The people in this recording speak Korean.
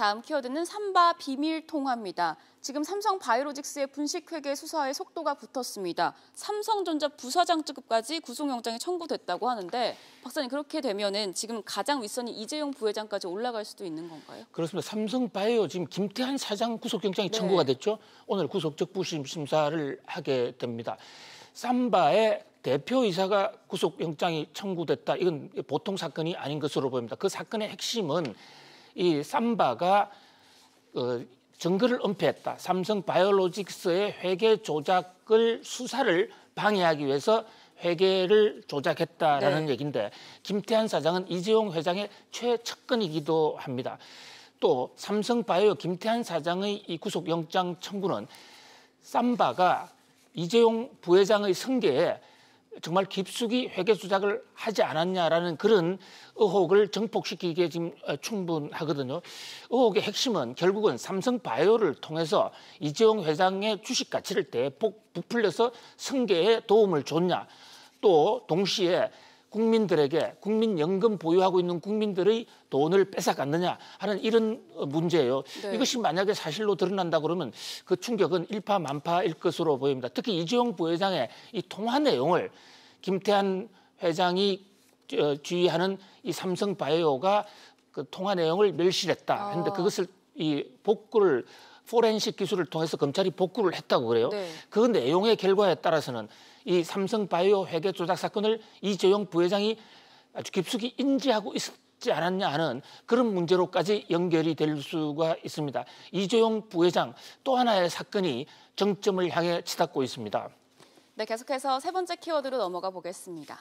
다음 키워드는 삼바 비밀 통화입니다. 지금 삼성 바이오로직스의 분식회계 수사에 속도가 붙었습니다. 삼성전자 부사장급까지 구속영장이 청구됐다고 하는데 박사님 그렇게 되면은 지금 가장 윗선이 이재용 부회장까지 올라갈 수도 있는 건가요? 그렇습니다. 삼성 바이오 지금 김태한 사장 구속영장이 네. 청구가 됐죠. 오늘 구속적 부심 심사를 하게 됩니다. 삼바의 대표이사가 구속영장이 청구됐다. 이건 보통 사건이 아닌 것으로 보입니다. 그 사건의 핵심은 이 삼바가 어, 증거를 은폐했다. 삼성 바이오로직스의 회계 조작을 수사를 방해하기 위해서 회계를 조작했다라는 네. 얘기인데 김태한 사장은 이재용 회장의 최측근이기도 합니다. 또 삼성바이오 김태한 사장의 이 구속영장 청구는 쌈바가 이재용 부회장의 승계에 정말 깊숙이 회계 수작을 하지 않았냐라는 그런 의혹을 증폭시키기에 지금 어, 충분하거든요. 의혹의 핵심은 결국은 삼성바이오를 통해서 이재용 회장의 주식 가치를 대폭 부풀려서 승계에 도움을 줬냐 또 동시에 국민들에게 국민연금 보유하고 있는 국민들의 돈을 뺏어갔느냐 하는 이런 문제예요. 네. 이것이 만약에 사실로 드러난다 그러면 그 충격은 일파만파일 것으로 보입니다. 특히 이재용 부회장의 이 통화 내용을 김태한 회장이 주의하는 어, 이 삼성바이오가 그 통화 내용을 멸실했다. 그런데 아. 그것을 이 복구를 포렌식 기술을 통해서 검찰이 복구를 했다고 그래요. 네. 그 내용의 결과에 따라서는 이 삼성바이오 회계 조작 사건을 이재용 부회장이 아주 깊숙이 인지하고 있지 않았냐 하는 그런 문제로까지 연결이 될 수가 있습니다. 이재용 부회장 또 하나의 사건이 정점을 향해 치닫고 있습니다. 네, 계속해서 세 번째 키워드로 넘어가 보겠습니다.